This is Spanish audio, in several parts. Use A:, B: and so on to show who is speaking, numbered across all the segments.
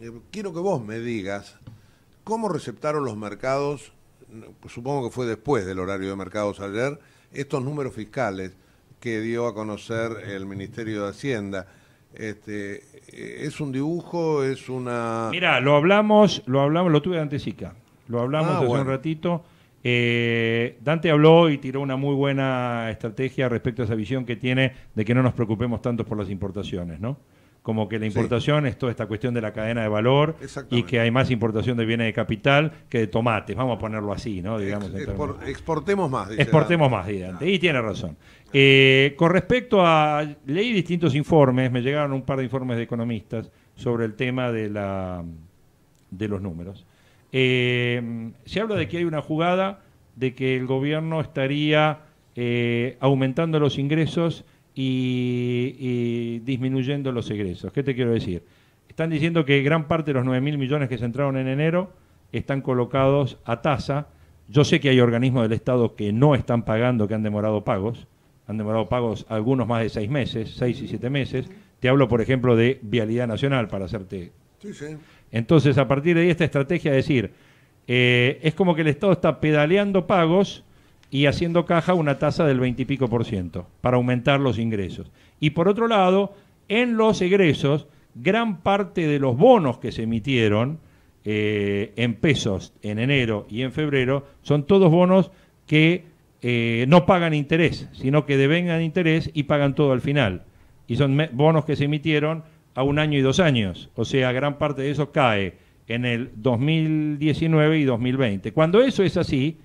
A: Eh, quiero que vos me digas cómo receptaron los mercados, pues supongo que fue después del horario de mercados ayer, estos números fiscales que dio a conocer el Ministerio de Hacienda. Este, eh, es un dibujo, es una.
B: Mira, lo hablamos, lo hablamos, lo tuve ante Sica, lo hablamos ah, hace un ratito. Eh, Dante habló y tiró una muy buena estrategia respecto a esa visión que tiene de que no nos preocupemos tanto por las importaciones, ¿no? como que la importación es toda esta cuestión de la cadena de valor y que hay más importación de bienes de capital que de tomates, vamos a ponerlo así, ¿no? exportemos
A: más. Dice exportemos
B: más, y tiene razón. Eh, con respecto a, leí distintos informes, me llegaron un par de informes de economistas sobre el tema de, la, de los números. Eh, se habla de que hay una jugada de que el gobierno estaría eh, aumentando los ingresos y, disminuyendo los egresos. ¿Qué te quiero decir? Están diciendo que gran parte de los nueve mil millones que se entraron en enero están colocados a tasa. Yo sé que hay organismos del Estado que no están pagando, que han demorado pagos. Han demorado pagos algunos más de seis meses, seis y siete meses. Te hablo, por ejemplo, de Vialidad Nacional, para hacerte. Sí, sí. Entonces, a partir de ahí, esta estrategia de decir, eh, es como que el Estado está pedaleando pagos y haciendo caja una tasa del 20 y pico por ciento para aumentar los ingresos. Y por otro lado, en los egresos, gran parte de los bonos que se emitieron eh, en pesos en enero y en febrero son todos bonos que eh, no pagan interés, sino que devengan interés y pagan todo al final. Y son bonos que se emitieron a un año y dos años, o sea, gran parte de eso cae en el 2019 y 2020. Cuando eso es así,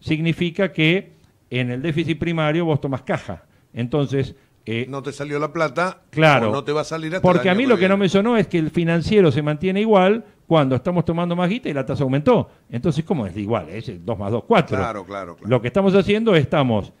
B: significa que en el déficit primario vos tomás caja. Entonces... Eh,
A: no te salió la plata, claro, no te va a salir hasta Porque a mí lo que
B: no me sonó es que el financiero se mantiene igual cuando estamos tomando más guita y la tasa aumentó. Entonces, ¿cómo es igual? Es 2 más 2, 4. Claro, claro, Lo que estamos haciendo es estamos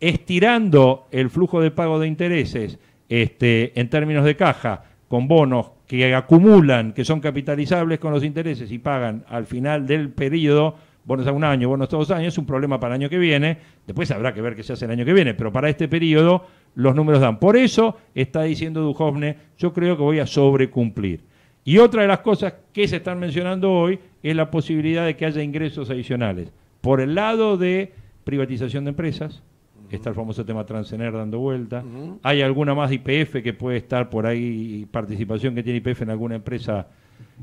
B: estirando el flujo de pago de intereses este, en términos de caja con bonos que acumulan, que son capitalizables con los intereses y pagan al final del periodo bonos a un año, bonos a dos años, es un problema para el año que viene, después habrá que ver qué se hace el año que viene, pero para este periodo los números dan. Por eso está diciendo Dujovne, yo creo que voy a sobrecumplir. Y otra de las cosas que se están mencionando hoy es la posibilidad de que haya ingresos adicionales. Por el lado de privatización de empresas, está el famoso tema Transener dando vuelta. Hay alguna más de IPF que puede estar por ahí, participación que tiene IPF en alguna empresa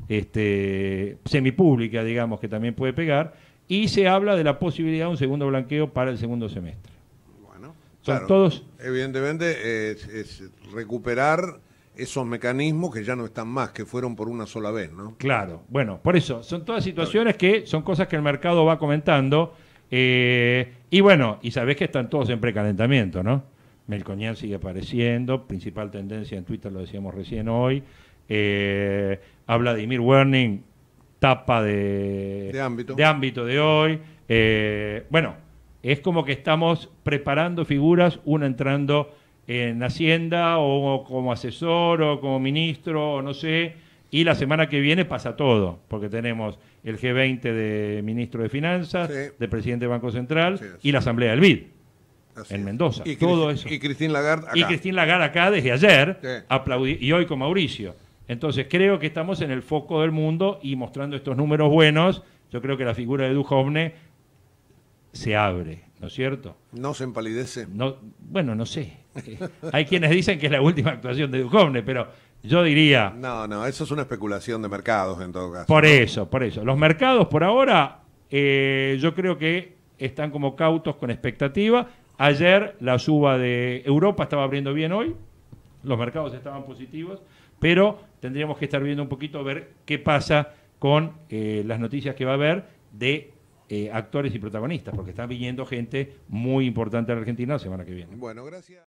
B: este, semipública, digamos, que también puede pegar y se habla de la posibilidad de un segundo blanqueo para el segundo semestre. Bueno, todos.
A: Evidentemente es, recuperar esos mecanismos que ya no están más, que fueron por una sola vez, ¿no?
B: Claro, bueno, por eso, son todas situaciones que son cosas que el mercado va comentando, eh, y bueno, y sabés que están todos en precalentamiento, ¿no? Melconian sigue apareciendo, principal tendencia en Twitter, lo decíamos recién hoy, eh, Habla de Ymir Werning tapa de, de, ámbito. de hoy. Eh, bueno, es como que estamos preparando figuras, uno entrando en Hacienda o como asesor o como ministro o no sé, y la semana que viene pasa todo, porque tenemos el G20 de ministro de Finanzas, de presidente del Banco Central y la Asamblea del BID. en Mendoza, y todo eso. Y Cristín Lagarde acá. Y Cristín Lagarde acá desde ayer, y hoy con Mauricio. Entonces creo que estamos en el foco del mundo y mostrando estos números buenos, yo creo que la figura de Duhovne se abre, ¿no es cierto? No se empalidece. bueno, no sé. Hay quienes dicen que es la última actuación de Duhovne, pero yo diría... No, no, eso
A: es una especulación de mercados en todo caso. Por
B: eso, por eso. Los mercados por ahora eh, yo creo que están como cautos con expectativa. Ayer la suba de Europa estaba abriendo bien hoy, los mercados estaban positivos pero tendríamos que estar viendo un poquito, ver qué pasa con eh, las noticias que va a haber de eh, actores y protagonistas, porque están viniendo gente muy importante a la Argentina la semana que viene.
A: Bueno, gracias.